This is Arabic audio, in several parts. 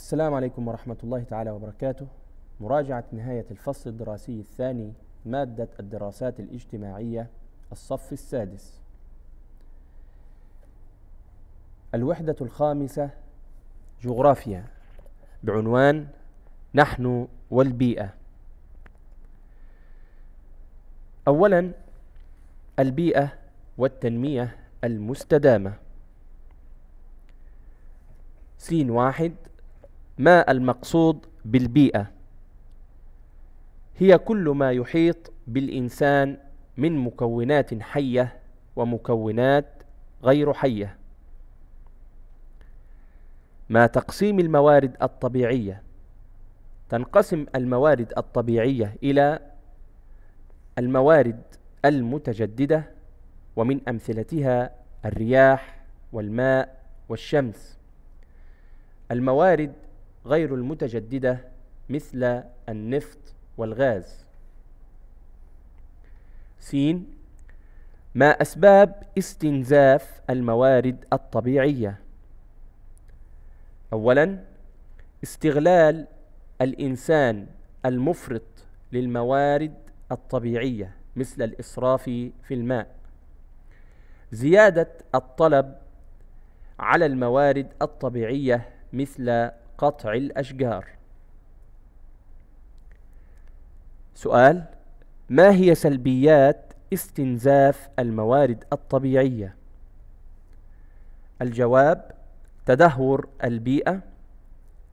السلام عليكم ورحمة الله تعالى وبركاته مراجعة نهاية الفصل الدراسي الثاني مادة الدراسات الاجتماعية الصف السادس الوحدة الخامسة جغرافيا بعنوان نحن والبيئة أولا البيئة والتنمية المستدامة سين واحد ما المقصود بالبيئة هي كل ما يحيط بالإنسان من مكونات حية ومكونات غير حية ما تقسيم الموارد الطبيعية تنقسم الموارد الطبيعية إلى الموارد المتجددة ومن أمثلتها الرياح والماء والشمس الموارد غير المتجددة مثل النفط والغاز س ما أسباب استنزاف الموارد الطبيعية أولا استغلال الإنسان المفرط للموارد الطبيعية مثل الإسراف في الماء زيادة الطلب على الموارد الطبيعية مثل قطع الأشجار سؤال ما هي سلبيات استنزاف الموارد الطبيعية الجواب تدهور البيئة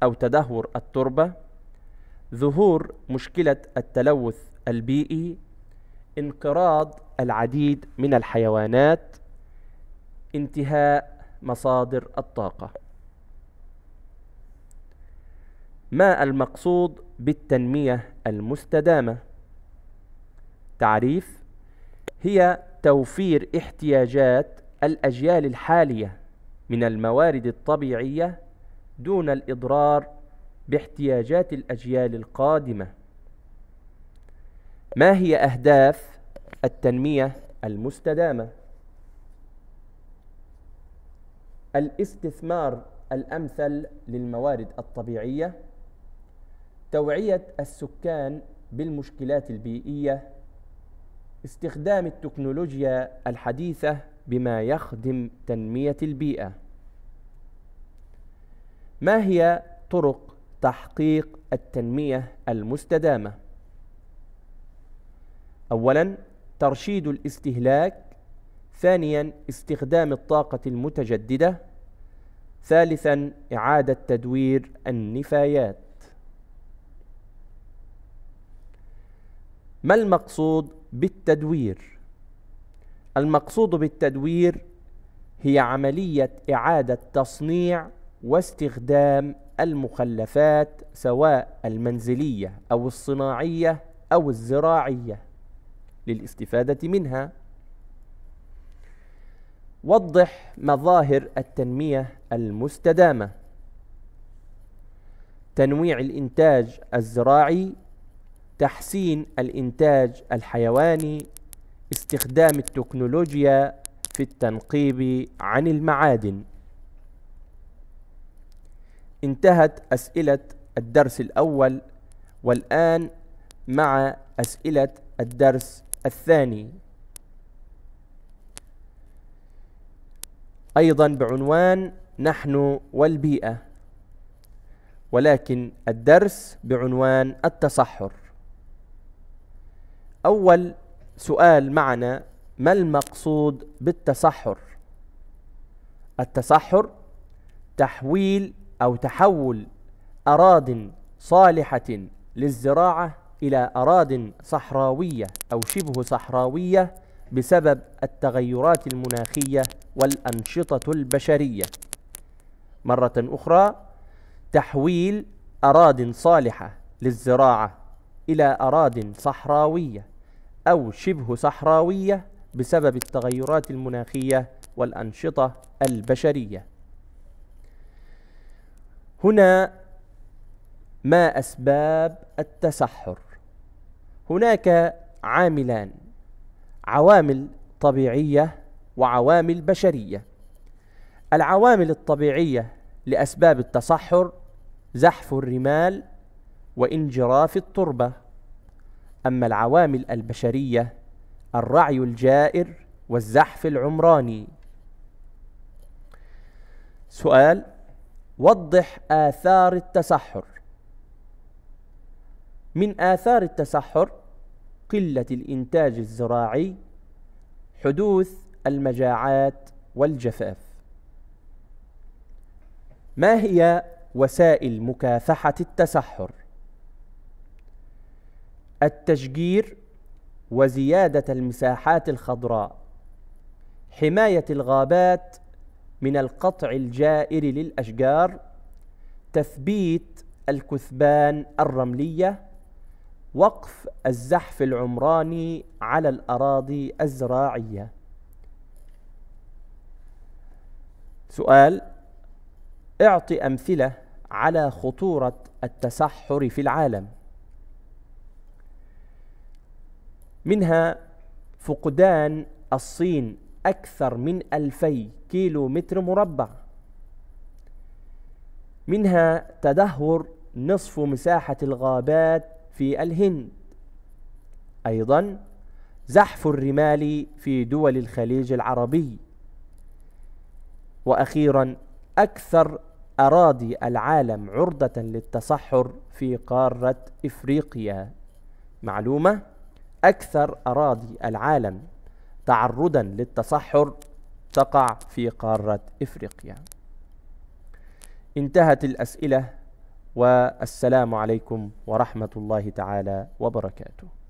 أو تدهور التربة ظهور مشكلة التلوث البيئي انقراض العديد من الحيوانات انتهاء مصادر الطاقة ما المقصود بالتنمية المستدامة تعريف هي توفير احتياجات الأجيال الحالية من الموارد الطبيعية دون الإضرار باحتياجات الأجيال القادمة ما هي أهداف التنمية المستدامة؟ الاستثمار الأمثل للموارد الطبيعية توعية السكان بالمشكلات البيئية استخدام التكنولوجيا الحديثة بما يخدم تنمية البيئة ما هي طرق تحقيق التنمية المستدامة أولا ترشيد الاستهلاك ثانيا استخدام الطاقة المتجددة ثالثا إعادة تدوير النفايات ما المقصود بالتدوير المقصود بالتدوير هي عملية إعادة تصنيع واستخدام المخلفات سواء المنزلية أو الصناعية أو الزراعية للاستفادة منها وضح مظاهر التنمية المستدامة تنويع الإنتاج الزراعي تحسين الإنتاج الحيواني استخدام التكنولوجيا في التنقيب عن المعادن انتهت أسئلة الدرس الأول والآن مع أسئلة الدرس الثاني أيضا بعنوان نحن والبيئة ولكن الدرس بعنوان التصحر أول سؤال معنا ما المقصود بالتسحر؟ التسحر تحويل أو تحول أراضٍ صالحة للزراعة إلى أراضٍ صحراوية أو شبه صحراوية بسبب التغيرات المناخية والأنشطة البشرية. مرة أخرى تحويل أراضٍ صالحة للزراعة إلى أراضٍ صحراوية أو شبه صحراوية بسبب التغيرات المناخية والأنشطة البشرية. هنا ما أسباب التسحر؟ هناك عاملان عوامل طبيعية وعوامل بشرية. العوامل الطبيعية لأسباب التسحر زحف الرمال وانجراف التربه أما العوامل البشرية الرعي الجائر والزحف العمراني سؤال وضح آثار التسحر من آثار التسحر قلة الإنتاج الزراعي حدوث المجاعات والجفاف ما هي وسائل مكافحة التسحر؟ التشجير وزيادة المساحات الخضراء حماية الغابات من القطع الجائر للأشجار تثبيت الكثبان الرملية وقف الزحف العمراني على الأراضي الزراعية سؤال اعط أمثلة على خطورة التسحر في العالم منها فقدان الصين أكثر من ألفي كيلو متر مربع منها تدهور نصف مساحة الغابات في الهند أيضا زحف الرمال في دول الخليج العربي وأخيرا أكثر أراضي العالم عرضة للتصحر في قارة إفريقيا معلومة أكثر أراضي العالم تعرضا للتصحر تقع في قارة إفريقيا انتهت الأسئلة والسلام عليكم ورحمة الله تعالى وبركاته